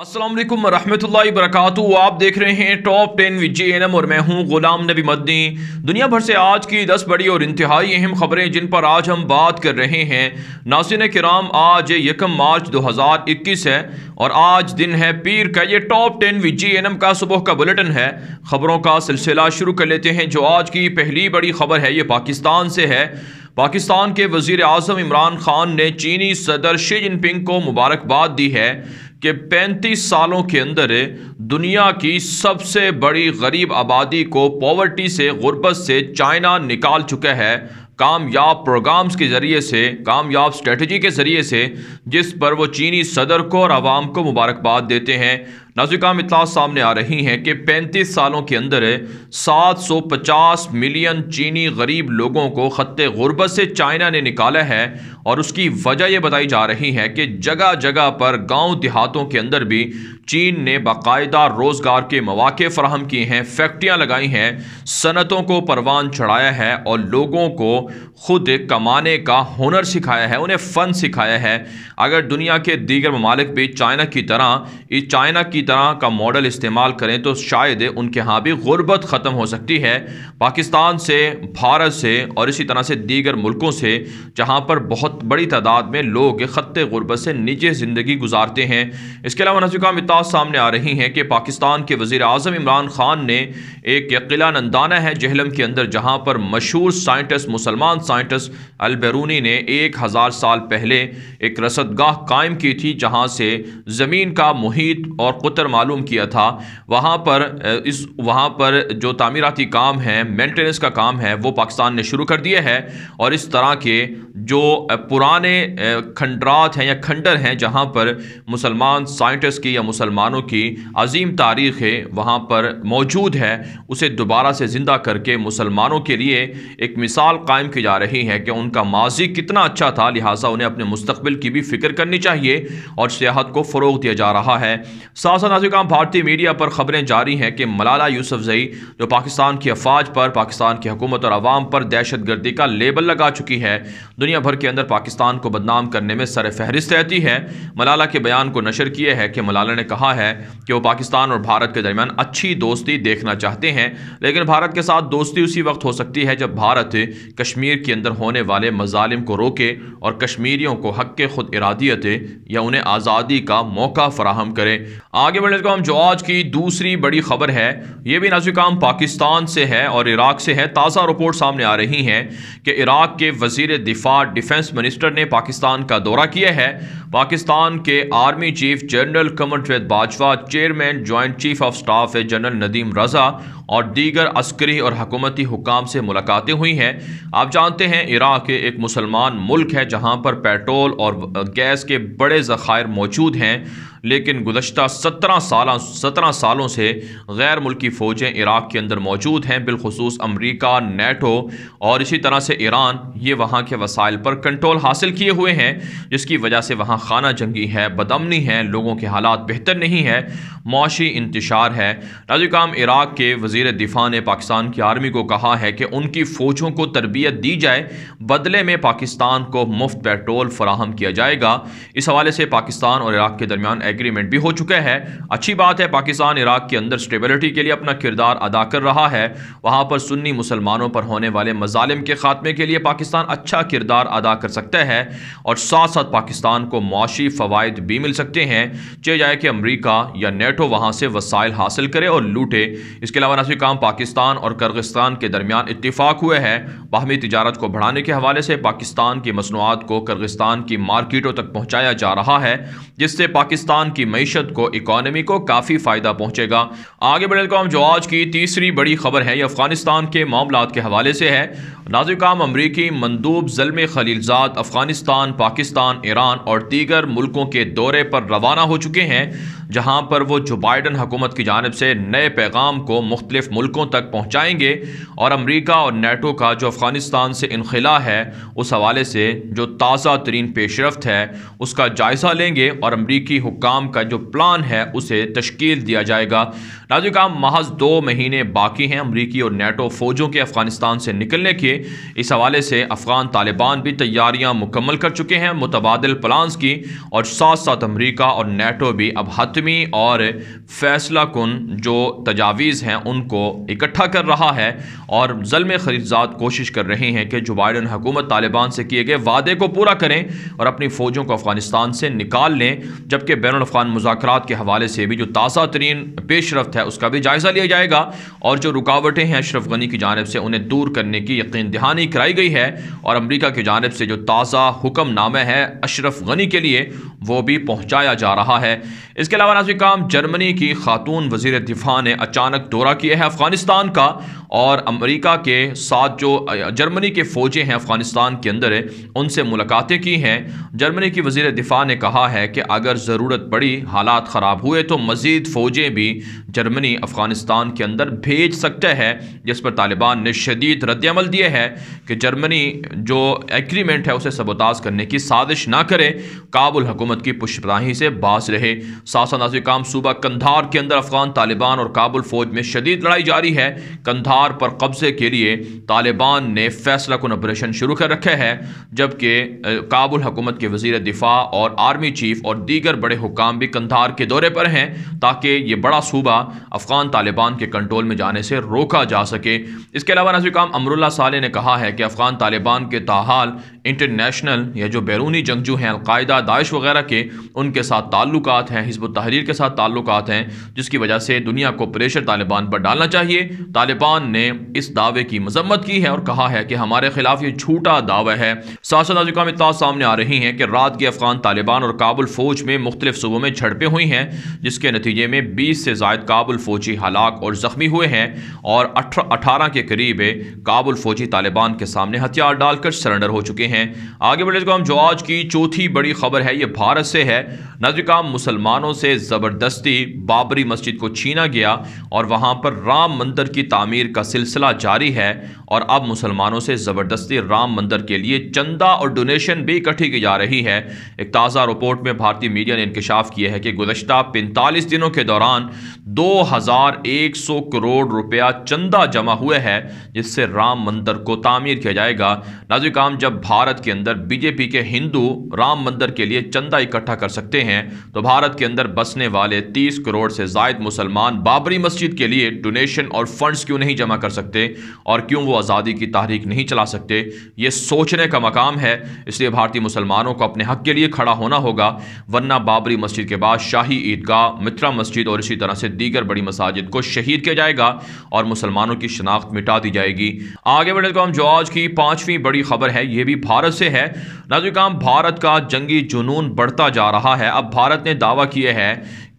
असलम रहमतुल्ला वरक आप देख रहे हैं top ten with J N M और मैं हूँ गुलाम नबी मदनी दुनिया भर से आज की दस बड़ी और इंतहाई अहम खबरें जिन पर आज हम बात कर रहे हैं नासिन कराम आज यकम मार्च 2021 है और आज दिन है पीर का ये top ten with J N का सुबह का बुलेटिन है खबरों का सिलसिला शुरू कर लेते हैं जो आज की पहली बड़ी खबर है ये पाकिस्तान से है पाकिस्तान के वज़ी अजम इमरान खान ने चीनी सदर शी जिनपिंग को मुबारकबाद दी है कि 35 सालों के अंदर दुनिया की सबसे बड़ी गरीब आबादी को पॉवर्टी से गुर्बत से चाइना निकाल चुका है कामयाब प्रोग्राम्स के ज़रिए से कामयाब स्ट्रेटजी के ज़रिए से जिस पर वो चीनी सदर को और आवाम को मुबारकबाद देते हैं नाजिकाम इतला सामने आ रही हैं कि 35 सालों के अंदर 750 मिलियन चीनी गरीब लोगों को ख़त गुरबत से चाइना ने निकाला है और उसकी वजह यह बताई जा रही है कि जगह जगह पर गांव देहातों के अंदर भी चीन ने बाकायदा रोज़गार के मौाक़े फ्राहम किए हैं फैक्ट्रियाँ लगाई हैं सनतों को परवान चढ़ाया है और लोगों को ख़ुद कमाने का हुनर सिखाया है उन्हें फ़न सिखाया है अगर दुनिया के दीगर ममालिक भी चाइना की तरह इस चाइना की तरह का मॉडल इस्तेमाल करें तो शायद उनके यहाँ भी गुर्बत ख़त्म हो सकती है पाकिस्तान से भारत से और इसी तरह से दीगर मुल्कों से जहाँ पर बहुत बड़ी तादाद में लोग ख़त गुर्बत से निजी ज़िंदगी गुजारते हैं इसके अलावा नजुका मिताज सामने आ रही हैं कि पाकिस्तान के वज़ी अजम इमरान ख़ान ने एक किला नंदाना है जहलम के अंदर जहाँ पर मशहूर साइंटिस्ट मुसलमान साइंटिस्ट अलबरूनी ने एक हज़ार साल पहले एक रसदगाह कायम की थी जहाँ से ज़मीन का मुहित और बेहतर मालूम किया था वहाँ पर इस वहाँ पर जो तमीराती काम है मेंटेनेंस का काम है वो पाकिस्तान ने शुरू कर दिया है और इस तरह के जो पुराने खंडरात हैं या खंडर हैं जहाँ पर मुसलमान साइंटिस्ट की या मुसलमानों की अजीम तारीख है वहाँ पर मौजूद है उसे दोबारा से ज़िंदा करके मुसलमानों के लिए एक मिसाल कायम की जा रही है कि उनका माजी कितना अच्छा था लिहाजा उन्हें अपने मुस्तबिल की भी फ़िक्र करनी चाहिए और सियाहत को फ़रोग दिया जा रहा है साथ नासा नाजुकाम भारतीय मीडिया पर खबरें जारी हैं कि मलाला जई जो पाकिस्तान की अफवाज पर पाकिस्तान की हुकूमत और आवाम पर दहशत गर्दी का लेबल लगा चुकी है दुनिया भर के अंदर पाकिस्तान को बदनाम करने में सर फहरिस्त रहती है मलाला के बयान को नशर किए है कि मलाला ने कहा है कि वो पाकिस्तान और भारत के दरमियान अच्छी दोस्ती देखना चाहते हैं लेकिन भारत के साथ दोस्ती उसी वक्त हो सकती है जब भारत कश्मीर के अंदर होने वाले मजालिम को रोके और कश्मीरियों को हक खुद इरादियत या उन्हें आज़ादी का मौका फराहम करें आगे आगे बढ़ने का हम जो आज की दूसरी बड़ी खबर है ये भी नाजुक काम पाकिस्तान से है और इराक से है ताज़ा रिपोर्ट सामने आ रही हैं कि इराक के वजीर दिफा डिफेंस मिनिस्टर ने पाकिस्तान का दौरा किया है पाकिस्तान के army chief general Qamar Javed Bajwa chairman joint chief of staff है जनरल नदीम रजा और दीगर अस्करी और हकूमती हुकाम से मुलाकातें हुई हैं आप जानते हैं इराक़ एक मुसलमान मुल्क है जहाँ पर पेट्रोल और गैस के बड़े ज़ख़ायर मौजूद हैं लेकिन गुजशत सत्रह साल सत्रह सालों से गैर मुल्की फ़ौजें इराक़ के अंदर मौजूद हैं बिलखसूस अमरीका नेटो और इसी तरह से ईरान ये वहाँ के वसाइल पर कंट्रोल हासिल किए हुए हैं जिसकी वजह से वहाँ खाना जंगी है बदमनी है लोगों के हालात बेहतर नहीं है मुआशी इंतशार है नाजुकाम इराक़ के वजी वजीर दिफा ने पाकिस्तान की आर्मी को कहा है कि उनकी फ़ौजों को तरबियत दी जाए बदले में पाकिस्तान को मुफ्त पेट्रोल फराहम किया जाएगा इस हवाले से पाकिस्तान और इराक के दरमियान एग्रीमेंट भी हो चुका है अच्छी बात है पाकिस्तान इराक के अंदर स्टेबिलिटी के लिए अपना किरदार अदा कर रहा है वहाँ पर सुन्नी मुसलमानों पर होने वाले मजालिम के खात्मे के लिए पाकिस्तान अच्छा किरदार अदा कर सकता है और साथ साथ पाकिस्तान को मुआशी फवायद भी मिल सकते हैं चाहे जाए कि अमरीका या नेटो वहाँ से वसाइल हासिल करे और लूटे इसके अलावा अठासी काम पाकिस्तान और कर्गिस्तान के दरमियान इतफाक़ हुए हैं बाहमी तजारत को बढ़ाने के हवाले से पाकिस्तान की मसनूआत को कर्गिस्तान की मार्किटों तक पहुँचाया जा रहा है जिससे पाकिस्तान की मीशत को इकानमी को काफ़ी फ़ायदा पहुँचेगा आगे बढ़े कौम जो आज की तीसरी बड़ी खबर है ये अफगानिस्तान के मामला के हवाले से है नाजिक काम अमरीकी मंदूब जलम खलीलजाद अफगानिस्तान पाकिस्तान ईरान और दीगर मुल्कों के दौरे पर रवाना हो चुके हैं जहाँ पर वो जो बाइडन हुकूमत की जानब से नए पैगाम को मुख्तलिफ मुल्कों तक पहुँचाएँगे और अमरीका और नेटो का जो अफ़गानिस्तान से इनखिला है उस हवाले से जो ताज़ा तरीन पेशरफ है उसका जायज़ा लेंगे और अमरीकी हुकाम का जो प्लान है उसे तश्कील दिया जाएगा नाजुक काम महज दो महीने बाकी हैं अमरीकी और नेटो फ़ौजों के अफ़गानिस्तान से निकलने के इस हवाले से अफ़गान तालिबान भी तैयारियाँ मुकम्मल कर चुके हैं मुतबाद प्लान्स की और साथ साथ अमरीका और नेटो भी अब हद ख़त्मी और फैसला कन जो तजावीज़ हैं उनको इकट्ठा कर रहा है और जलम खरीदात कोशिश कर रहे हैं कि जो बाइडन हुकूमत तालिबान से किए गए वादे को पूरा करें और अपनी फ़ौजों को अफ़गानिस्तान से निकाल लें जबकि बैन अफ़गान मुजाकर के हवाले से भी जो ताज़ा तरीन पेशरफ है उसका भी जायज़ा लिया जाएगा और जो रुकावटें हैं अशरफ गनी की जानब से उन्हें दूर करने की यकीन दहानी कराई गई है और अमरीका की जानब से जो ताज़ा हुक्म नामे है अशरफ गनी के लिए वो भी पहुँचाया जा रहा है इसके अलावा अलावा नाजिक काम जर्मनी की खातून वजीर दिफा ने अचानक दौरा किया है अफगानिस्तान का और अमेरिका के साथ जो जर्मनी के फौजें हैं अफगानिस्तान के अंदर उनसे मुलाकातें की हैं जर्मनी की वजीर दिफा ने कहा है कि अगर ज़रूरत पड़ी हालात ख़राब हुए तो मज़ीद फ़ौजें भी जर्मनी अफ़गानिस्तान के अंदर भेज सकता है जिस पर तालिबान ने शदीद रद्दमल दिए है कि जर्मनी जो एग्रीमेंट है उसे सबोताज करने की साजिश ना करे काबुल हुकूमत की पुष्पराही से बाज रहे सासा नाजी काम सूबा कंधार के अंदर अफगान तालिबान और काबुल फौज में शदीद लड़ाई जारी है कंधार पर कब्जे के लिए तालिबान ने फैसला कन ऑपरेशन शुरू कर रखा है जबकि काबुल हुकूमत के वजीर दिफा और आर्मी चीफ और दीगर बड़े हुकाम भी कंधार के दौरे पर हैं ताकि ये बड़ा सूबा अफगान तालिबान के कंट्रोल में जाने से रोका जा सके इसके अलावा नजर काम अमरुल्ला साले ने कहा है कि अफगान तालिबान के ताहाल इंटरनेशनल या जो बैरूनी जंगजू हैं अलकायदा दाइश वगैरह के उनके साथ ताल्लुक हैं हिजब तहरीर के साथ ताल्लुक हैं जिसकी वजह से दुनिया को प्रेशर तालिबान पर डालना चाहिए तालिबान ने इस दावे की मजम्मत की है और कहा है कि हमारे खिलाफ ये छूटा दावा है साथ साथ सामने आ रही हैं कि रात के अफगान तालिबान और काबुल फौज में मुख्तलिफ सूबों में झड़पें हुई हैं जिसके नतीजे में बीस से जायद काबुल फ़ौजी हलाक और ज़ख्मी हुए हैं और अठारह के करीब काबुल फ़ौजी तालिबान के सामने हथियार डालकर सरेंडर हो चुके हैं आगे बढ़ने तो हम जो आज की चौथी बड़ी खबर है ये भारत से है नजरकाम मुसलमानों से ज़बरदस्ती बाबरी मस्जिद को छीना गया और वहाँ पर राम मंदिर की तामीर का सिलसिला जारी है और अब मुसलमानों से ज़बरदस्ती राम मंदिर के लिए चंदा और डोनेशन भी इकट्ठी की जा रही है एक ताज़ा रिपोर्ट में भारतीय मीडिया ने इंकशाफ किया है कि गुजशत पैंतालीस दिनों के दौरान 2100 करोड़ रुपया चंदा जमा हुआ है जिससे राम मंदिर को तामीर किया जाएगा नाजुक काम जब भारत के अंदर बीजेपी के हिंदू राम मंदिर के लिए चंदा इकट्ठा कर सकते हैं तो भारत के अंदर बसने वाले 30 करोड़ से जायद मुसलमान बाबरी मस्जिद के लिए डोनेशन और फंड्स क्यों नहीं जमा कर सकते और क्यों वो आज़ादी की तहरीक नहीं चला सकते ये सोचने का मकाम है इसलिए भारतीय मुसलमानों को अपने हक के लिए खड़ा होना होगा वरना बाबरी मस्जिद के बाद शाही ईदगाह मित्रा मस्जिद और इसी तरह से दी दीगर बड़ी मसाजिद को शहीद किया जाएगा और मुसलमानों की शनाख्त मिटा दी जाएगी आगे बढ़े तो हम जो आज की पाँचवीं बड़ी खबर है ये भी भारत से है नाजुकाम भारत का जंगी जुनून बढ़ता जा रहा है अब भारत ने दावा किया है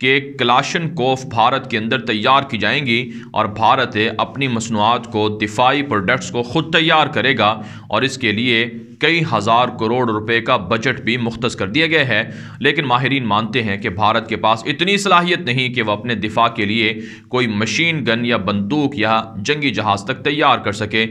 के क्लाशन कोफ भारत के अंदर तैयार की जाएंगी और भारत अपनी मसनूआत को दिफाई प्रोडक्ट्स को ख़ुद तैयार करेगा और इसके लिए कई हज़ार करोड़ रुपए का बजट भी मुख्त कर दिया गया है लेकिन माहरीन मानते हैं कि भारत के पास इतनी सलाहियत नहीं कि वह अपने दिफा के लिए कोई मशीन गन या बंदूक या जंगी जहाज़ तक तैयार कर सके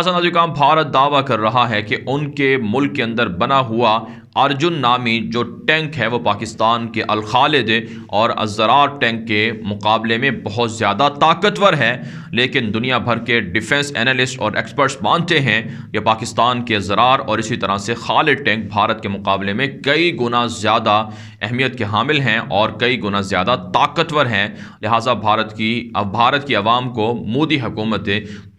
अजुकाम भारत दावा कर रहा है कि उनके मुल्क के अंदर बना हुआ अर्जुन नामी जो टैंक है वो पाकिस्तान के अलखालिद और अजरार टैंक के मुकाबले में बहुत ज़्यादा ताकतवर है लेकिन दुनिया भर के डिफेंस एनालिस्ट और एक्सपर्ट्स मानते हैं कि पाकिस्तान के जरार और इसी तरह से खालिद टैंक भारत के मुकाबले में कई गुना ज़्यादा अहमियत के हामिल हैं और कई गुना ज़्यादा ताकतवर हैं लिहाजा भारत की अब भारत की आवाम को मोदी हुकूमत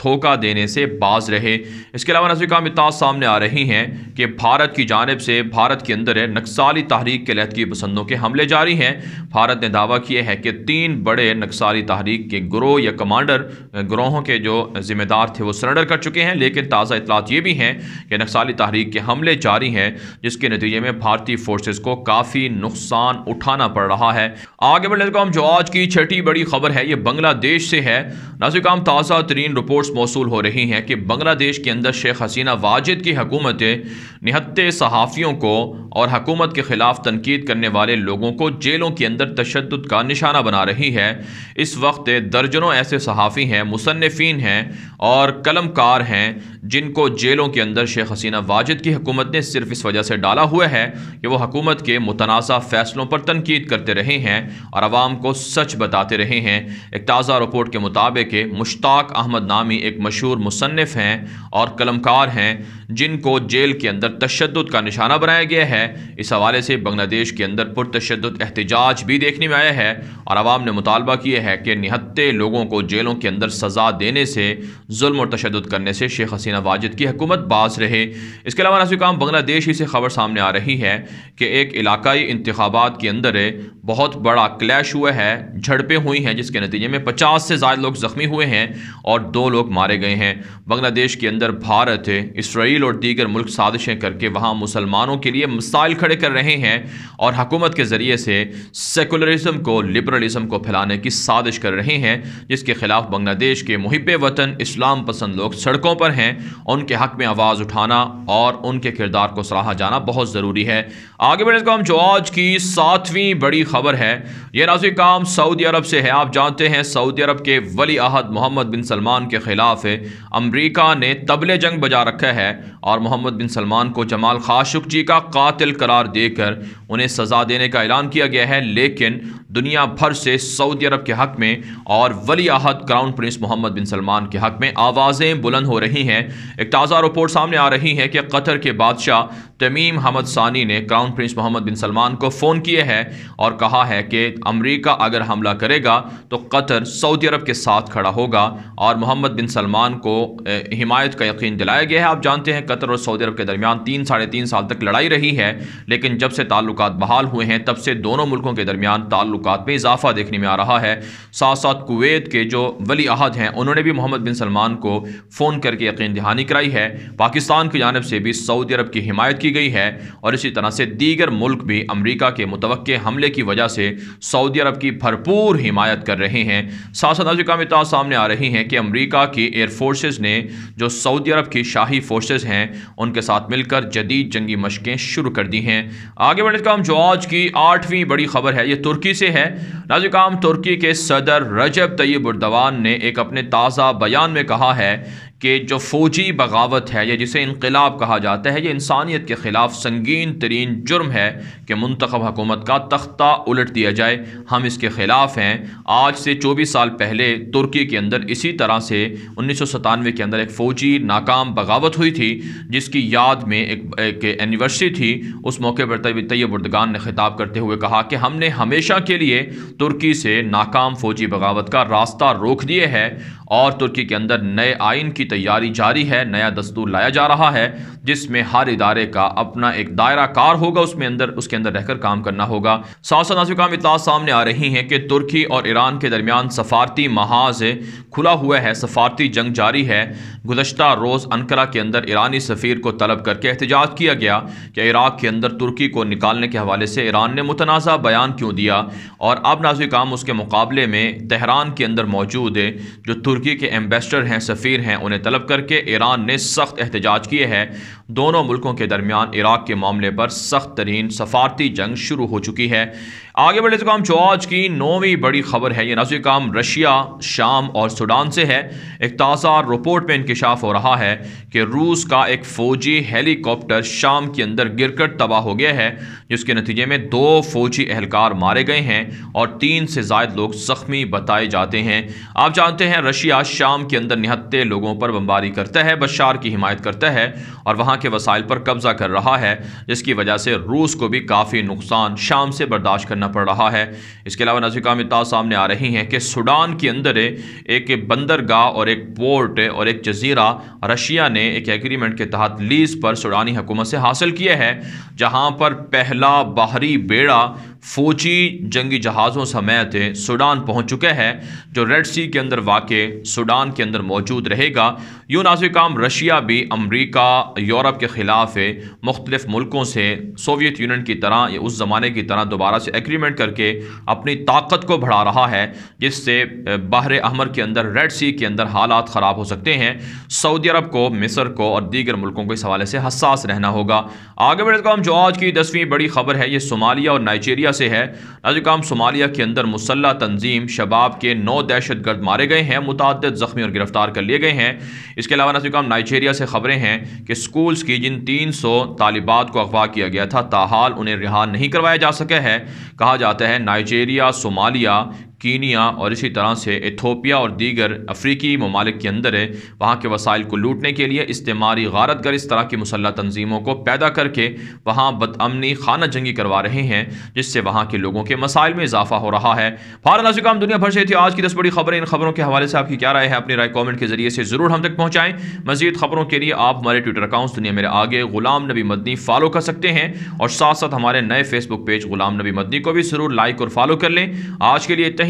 धोखा देने से बाज रहे इसके अलावा नजर मिताज सामने आ रही हैं कि भारत की जानब से भारत के अंदर नक्साली तहरीक के लहत की पसंदों के हमले जारी हैं भारत ने दावा किया है कि तीन बड़े नक्साली तहरीक के ग्रोह या कमांडर ग्रोहों के जो जिम्मेदार थे वो सरेंडर कर चुके हैं लेकिन ताज़ा इतलात ये भी हैं कि नक्साली तहरीक के हमले जारी हैं जिसके नतीजे में भारतीय फोर्सेज को काफ़ी नुकसान उठाना पड़ रहा है आगे बढ़ने जो आज की छठी बड़ी खबर है ये बांग्लादेश से है नाजिकाम ताज़ा तरीन रिपोर्ट्स मौसू हो रही हैं कि बांग्लादेश के अंदर शेख हसीना वाजिद की हकूमत निहत्ते सहाफ़ियों को और हकूमत के ख़िलाफ़ तनकीद करने वाले लोगों को जेलों के अंदर तशद का निशाना बना रही है इस वक्त दर्जनों ऐसे सहाफ़ी हैं मुसनफिन हैं और कलमकार हैं जिनको जेलों के अंदर शेख हसीना वाजिद की हकूमत ने सिर्फ इस वजह से डाला हुआ है कि वह हकूमत के मुतनाज़ा फैसलों पर तनकीद करते रहे हैं और आवाम को सच बताते रहे हैं एक ताज़ा रिपोर्ट के मुताबिक मुश्ताक अहमद नामी एक मशहूर मुसनफ़ हैं और कलमकार हैं जिनको जेल के अंदर तशद का निशाना बनाया गया है इस हवाले से बांग्लादेश के अंदर पुरतशद एहतजाज भी देखने में आया है और आवाम ने मुतालबा किया है कि निहत्ते लोगों को जेलों के अंदर सजा देने से जुल्म और तशद करने से शेख हसीना वाजिद की हुकूमत बास रहे इसके अलावा काम बांग्लादेश ही से खबर सामने आ रही है कि एक इलाकई इंतबात के अंदर बहुत बड़ा क्लैश हुआ है झड़पें हुई हैं जिसके नतीजे में पचास से ज़्यादा लोग ज़ख्मी हुए हैं और दो लोग मारे गए हैं बांग्लादेश के अंदर भारत इसराइल इसराइल और दीगर मुल्क साजिशें करके वहाँ मुसलमानों के लिए मसाइल खड़े कर रहे हैं और हकूमत के ज़रिए से सेकुलरिज्म को लिबरलिज्म को फैलाने की साजिश कर रहे हैं जिसके ख़िलाफ़ बांग्लादेश के मुहब वतन इस्लाम पसंद लोग सड़कों पर हैं उनके हक़ में आवाज़ उठाना और उनके किरदार को सराहा जाना बहुत ज़रूरी है आगे बढ़ने का हम जो आज की सातवीं बड़ी खबर है यह नाजी काम सऊदी अरब से है आप जानते हैं सऊदी अरब के वली अहद मोहम्मद बिन सलमान के ख़िलाफ़ अमरीका ने तबले जंग बजा रखा है और मोहम्मद बिन सलमान को जमाल जी का कातिल करार देकर उन्हें सज़ा देने का ऐलान किया गया है लेकिन दुनिया भर से सऊदी अरब के हक़ में और वली अहद crown prince Mohammed bin Salman के हक़ में आवाज़ें बुलंद हो रही हैं एक ताज़ा रिपोर्ट सामने आ रही है कि कतर के बादशाह तमीम हमद सानी ने crown prince Mohammed bin Salman को फ़ोन किए हैं और कहा है कि अमरीका अगर हमला करेगा तो कतर सऊदी अरब के साथ खड़ा होगा और मोहम्मद बिन सलमान को हिमायत का यकीन दिलाया गया है आप जानते हैं कतर और सऊदी अरब के दरमियान तीन साढ़े तीन साल तक लड़ाई रही है लेकिन जब से ताल्लुक बहाल हुए हैं तब से दोनों मुल्कों के दरमियान ताल्लुक में इजाफा देखने में आ रहा है साथ साथ कुवैत के जो वली अहद हैं उन्होंने भी मोहम्मद बिन सलमान को फ़ोन करके यकीन दहानी कराई है पाकिस्तान की जानब से भी सऊदी अरब की हिमायत की की गई है और इसी तरह से दीगर मुल्क भी अमरीका के मुतव हमले की वजह से सऊदी अरब की भरपूर हिमायत कर रहे हैं साथ साथ नाजुक अमिता सामने आ रही हैं कि अमरीका की एयरफोर्सेज ने जो सऊदी अरब की शाही फोर्सेज हैं उनके साथ मिलकर जदीद जंगी मशकें शुरू कर दी हैं आगे बढ़ने का जो आज की आठवीं बड़ी खबर है ये तुर्की से है नाजुकाम तुर्की के सदर रजब तैयब उर्दवान ने एक अपने ताज़ा बयान में कहा है कि जो फ़ौजी बगावत है या जिसे इनकलाब कहा जाता है ये इंसानियत के ख़िलाफ़ संगीन तरीन जुर्म है कि मंतखब हकूमत का तख्ता उलट दिया जाए हम इसके ख़िलाफ़ हैं आज से चौबीस साल पहले तुर्की के अंदर इसी तरह से उन्नीस सौ सतानवे के अंदर एक फ़ौजी नाकाम बगावत हुई थी जिसकी याद में एक, एक एनिवर्सरी थी उस मौके पर तैयब उर्दगान ने खिताब करते हुए कहा कि हमने हमेशा के लिए तुर्की से नाकाम फ़ौजी बगावत का रास्ता रोक दिए है और तुर्की के अंदर नए आइन की तैयारी जारी है नया दस्तूर लाया जा रहा है जिसमें हर इदारे का अपना एक दायरा कार होगा उसमें अंदर उसके अंदर रहकर काम करना होगा साथ साथ नाजुकाम सामने आ रही हैं कि तुर्की और ईरान के दरमियान सफारती महाज खुला हुआ है सफारती जंग जारी है गुजशत रोज़ अनकरा के अंदर ईरानी सफ़ीर को तलब करके एहतजाज किया गया कि इराक़ के अंदर तुर्की को निकालने के हवाले से ईरान ने मुतनाज़ा बयान क्यों दिया और अब नाजुकाम उसके मुकाबले में तहरान के अंदर मौजूद जो तुर्की के एम्बेसडर हैं सफ़ीर हैं उन्हें तलब करके ईरान ने सख्त एहतजाज किए हैं दोनों मुल्कों के दरमियान इराक़ के मामले पर सख्त तरीन सफारती जंग शुरू हो चुकी है आगे बढ़े काम जो आज की नौवीं बड़ी खबर है ये नजर काम रशिया शाम और सूडान से है एक ताज़ा रिपोर्ट में इंकशाफ हो रहा है कि रूस का एक फ़ौजी हेलीकॉप्टर शाम के अंदर गिरकर तबाह हो गया है जिसके नतीजे में दो फ़ौजी एहलकार मारे गए हैं और तीन से जायद लोग ज़ख्मी बताए जाते हैं आप जानते हैं रशिया शाम के अंदर निहत्ते लोगों पर पर बमबारी करता है बशार की हिमायत करता है और वहाँ के वसाइल पर कब्ज़ा कर रहा है जिसकी वजह से रूस को भी काफ़ी नुकसान शाम से बर्दाश्त करना पड़ रहा है इसके अलावा नजिका मिता सामने आ रही हैं कि सूडान के अंदर एक बंदरगाह और एक पोर्ट और एक जजीरा रशिया ने एक एग्रीमेंट के तहत लीज पर सूडानी हुकूमत से हासिल किया है जहाँ पर पहला बाहरी बेड़ा फौजी जंगी जहाज़ों समेत सूडान पहुंच चुके हैं जो रेड सी के अंदर वाक़ सूडान के अंदर मौजूद रहेगा यूँ नाजिकाम रशिया भी अमरीका यूरोप के ख़िलाफ़ मुख्तलिफ़ मुल्कों से सोवियत यूनियन की तरह या उस ज़माने की तरह दोबारा से एग्रीमेंट करके अपनी ताकत को बढ़ा रहा है जिससे बाहर अहमर के अंदर रेड सी के अंदर हालात ख़राब हो सकते हैं सऊदी अरब को मिसर को और दीगर मुल्कों को इस हवाले से हसास रहना होगा आगे बढ़ते हम तो जो आज की दसवीं बड़ी खबर है ये सोमालिया और नाइजेरिया सोमालिया से है नाजुकाम सोमालिया के अंदर मुसल्ला तंजीम शबाब के नौ दहशत गर्द मारे गए हैं मुतद ज़ख्मी और गिरफ्तार कर लिए गए हैं इसके अलावा नाजुकाम नाइजेरिया से खबरें हैं कि स्कूल्स की जिन तीन सौ तालिबात को अगवा किया गया था ताहाल उन्हें रिहा नहीं करवाया जा सका है कहा जाता है नाइजेरिया सोमालिया कीनिया और इसी तरह से एथोपिया और दीगर अफ्रीकी ममालिक के अंदर है वहाँ के वसाइल को लूटने के लिए इस्तेमारी गर इस तरह की मुसल्ह तनजीमों को पैदा करके वहाँ बदअमनी खाना जंगी करवा रहे हैं जिससे वहाँ के लोगों के मसाइल में इजाफा हो रहा है भारत नाजिकाम दुनिया भर से थी आज की दस बड़ी खबरें इन खबरों के हवाले से आपकी क्या राय है अपनी राय कॉमेंट के जरिए से ज़रूर हम तक पहुँचाएँ मजीद खबरों के लिए आप हमारे ट्विटर अकाउंट्स दुनिया मेरे आगे गुलाम नबी मदनी फॉलो कर सकते हैं और साथ साथ हमारे नए फेसबुक पेज गुलाम नबी मदनी को भी ज़रूर लाइक और फॉलो कर लें आज के लिए इतना